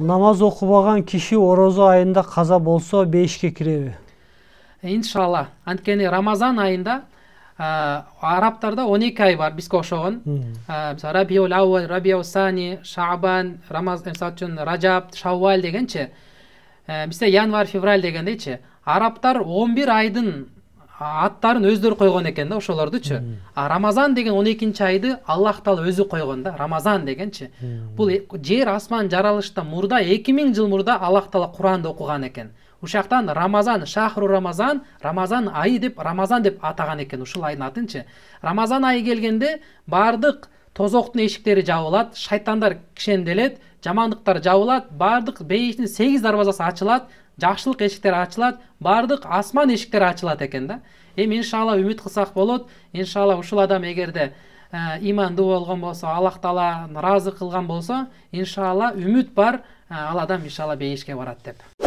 намаз окубаган киши ораза айында каза болсо бейишке киреби иншалла анткени рамазан айында арабтарда 12 ай бар бизге окшогон мисалы рабиул аввал рабиул сани шабан рамаз мисалы үчүн ражаб шаввал дегенчи э, бизде январь февраль дегендейчи арабтар 11 бир айдын аттарын өздері қойған екен да ошолордучу а рамазан деген он экинчи айды аллах таала өзү койгон да рамазан дегенчи бул жер асман жаралыштан мурда эки миң жыл мурда аллах таала куранды окуган экен жактан рамазан шахру рамазан рамазан айы деп рамазан деп атаган экен ушул айдын атынчы рамазан айы келгенде баардык тозоктун эшиктери жабылат шайтандар кишенделет жамандыктар жабылат баардык бейиштин сегиз дарбазасы ачылат жакшылык эшиктери ачылат баардык асман эшиктери ачылат экен да эми иншалла үмүт кылсак болот иншалла ушул адам эгерде ыймандуу болгон болсо аллах таала ыраазы кылган болсо иншалла үмүт бар ал адам иншалла бейишке барат деп